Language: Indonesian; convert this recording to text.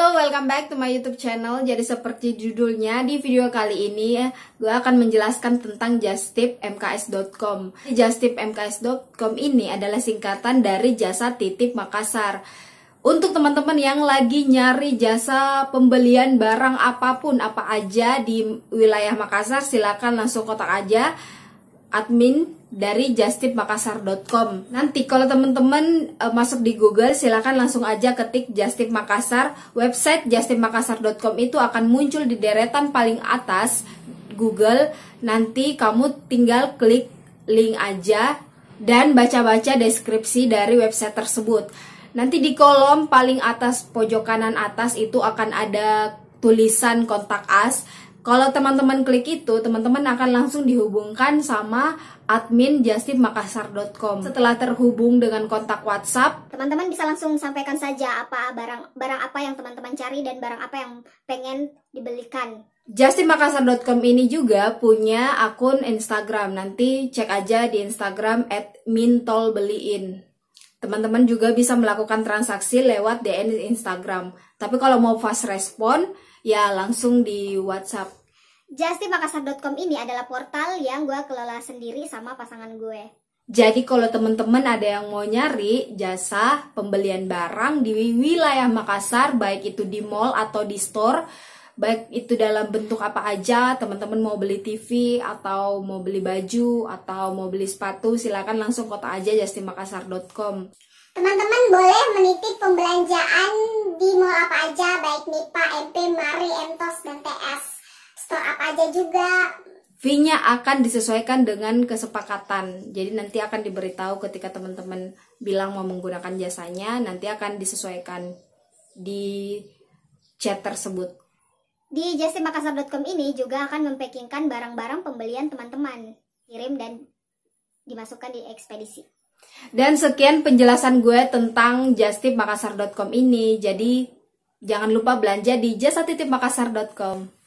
Halo, welcome back to my YouTube channel. Jadi seperti judulnya di video kali ini, eh, gue akan menjelaskan tentang justipmks.com. Justipmks.com ini adalah singkatan dari Jasa Titip Makassar. Untuk teman-teman yang lagi nyari jasa pembelian barang apapun apa aja di wilayah Makassar, silakan langsung kotak aja admin dari justipmakassar.com. Nanti kalau teman-teman e, masuk di Google silakan langsung aja ketik Justip Makassar. Website justipmakassar.com itu akan muncul di deretan paling atas Google. Nanti kamu tinggal klik link aja dan baca-baca deskripsi dari website tersebut. Nanti di kolom paling atas pojok kanan atas itu akan ada tulisan kontak us kalau teman-teman klik itu, teman-teman akan langsung dihubungkan sama admin justipmakassar.com. Setelah terhubung dengan kontak WhatsApp, teman-teman bisa langsung sampaikan saja apa barang barang apa yang teman-teman cari dan barang apa yang pengen dibelikan. Justipmakassar.com ini juga punya akun Instagram. Nanti cek aja di Instagram @mintolbeliin. Teman-teman juga bisa melakukan transaksi lewat dm Instagram. Tapi kalau mau fast respon, ya langsung di WhatsApp. Justimakassar.com ini adalah portal yang gue kelola sendiri sama pasangan gue. Jadi kalau teman-teman ada yang mau nyari jasa pembelian barang di wilayah Makassar, baik itu di mall atau di store, baik itu dalam bentuk apa aja teman-teman mau beli TV atau mau beli baju atau mau beli sepatu silakan langsung kota aja justinmakasar.com teman-teman boleh menitip pembelanjaan di mall apa aja baik nipa MP, Mari, entos dan TS store apa aja juga v nya akan disesuaikan dengan kesepakatan jadi nanti akan diberitahu ketika teman-teman bilang mau menggunakan jasanya nanti akan disesuaikan di chat tersebut di jcmakassar.com ini juga akan mempackingkan barang-barang pembelian teman-teman, kirim dan dimasukkan di ekspedisi. Dan sekian penjelasan gue tentang justipmakassar.com ini. Jadi jangan lupa belanja di jasatitipmakassar.com.